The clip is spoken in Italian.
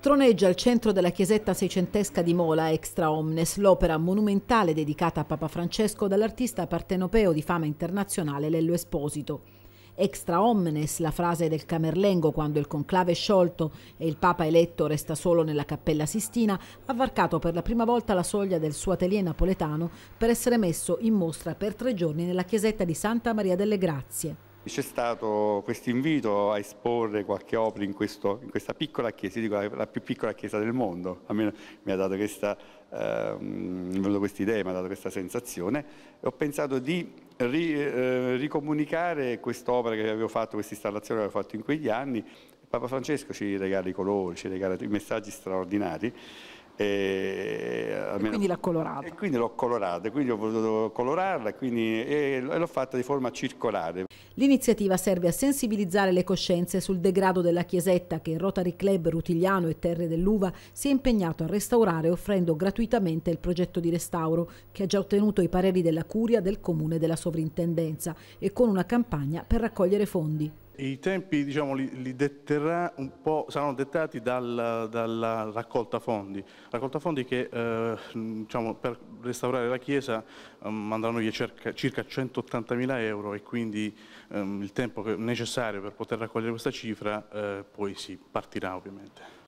Troneggia al centro della chiesetta seicentesca di Mola Extra Omnes, l'opera monumentale dedicata a Papa Francesco dall'artista partenopeo di fama internazionale Lello Esposito. Extra omnes, la frase del Camerlengo quando il conclave è sciolto e il Papa eletto resta solo nella Cappella Sistina, ha varcato per la prima volta la soglia del suo atelier napoletano per essere messo in mostra per tre giorni nella chiesetta di Santa Maria delle Grazie. C'è stato questo invito a esporre qualche opera in, questo, in, questa piccola chiesa, dico la, più piccola chiesa del mondo, almeno mi ha dato questa eh, quest idea, mi ha dato questa sensazione, e ho pensato di ri, eh, ricomunicare quest'opera che avevo fatto, questa installazione che avevo fatto in quegli anni. Papa Francesco ci regala i colori, ci regala i messaggi straordinari. E almeno... quindi l'ha colorata. E quindi l'ho colorata, quindi ho voluto colorarla quindi... e l'ho fatta di forma circolare. L'iniziativa serve a sensibilizzare le coscienze sul degrado della chiesetta che il Rotary Club Rutigliano e Terre dell'Uva si è impegnato a restaurare offrendo gratuitamente il progetto di restauro che ha già ottenuto i pareri della Curia, del Comune e della Sovrintendenza e con una campagna per raccogliere fondi. I tempi diciamo, li, li saranno dettati dal, dalla raccolta fondi, raccolta fondi che eh, diciamo, per restaurare la chiesa um, andranno via circa, circa mila euro e quindi um, il tempo necessario per poter raccogliere questa cifra eh, poi si partirà ovviamente.